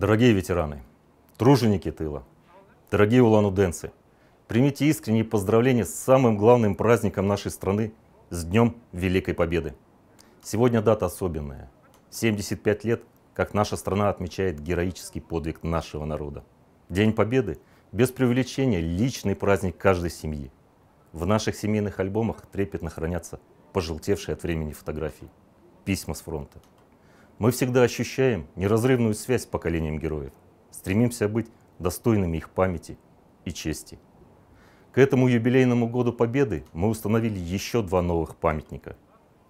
Дорогие ветераны, труженики тыла, дорогие улануденцы, примите искренние поздравления с самым главным праздником нашей страны, с Днем Великой Победы. Сегодня дата особенная. 75 лет, как наша страна отмечает героический подвиг нашего народа. День Победы – без преувеличения личный праздник каждой семьи. В наших семейных альбомах трепетно хранятся пожелтевшие от времени фотографии, письма с фронта, мы всегда ощущаем неразрывную связь с поколением героев, стремимся быть достойными их памяти и чести. К этому юбилейному году Победы мы установили еще два новых памятника.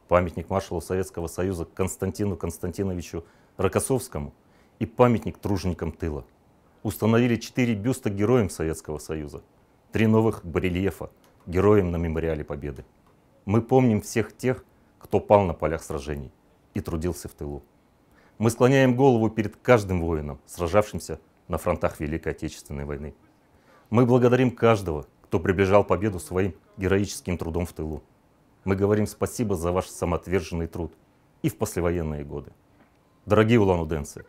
Памятник маршалу Советского Союза Константину Константиновичу Рокоссовскому и памятник труженикам тыла. Установили четыре бюста героям Советского Союза, три новых барельефа героям на мемориале Победы. Мы помним всех тех, кто пал на полях сражений и трудился в тылу. Мы склоняем голову перед каждым воином, сражавшимся на фронтах Великой Отечественной войны. Мы благодарим каждого, кто приближал победу своим героическим трудом в тылу. Мы говорим спасибо за ваш самоотверженный труд и в послевоенные годы. Дорогие Улан-Удэнцы,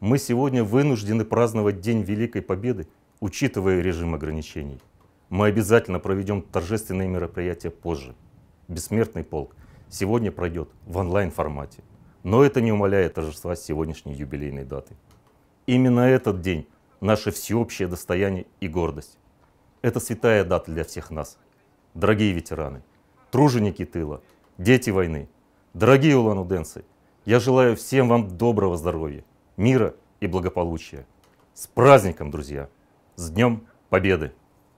мы сегодня вынуждены праздновать День Великой Победы, учитывая режим ограничений. Мы обязательно проведем торжественные мероприятия позже. Бессмертный полк сегодня пройдет в онлайн-формате. Но это не умаляет торжества сегодняшней юбилейной даты. Именно этот день – наше всеобщее достояние и гордость. Это святая дата для всех нас. Дорогие ветераны, труженики тыла, дети войны, дорогие улануденцы, я желаю всем вам доброго здоровья, мира и благополучия. С праздником, друзья! С Днем Победы!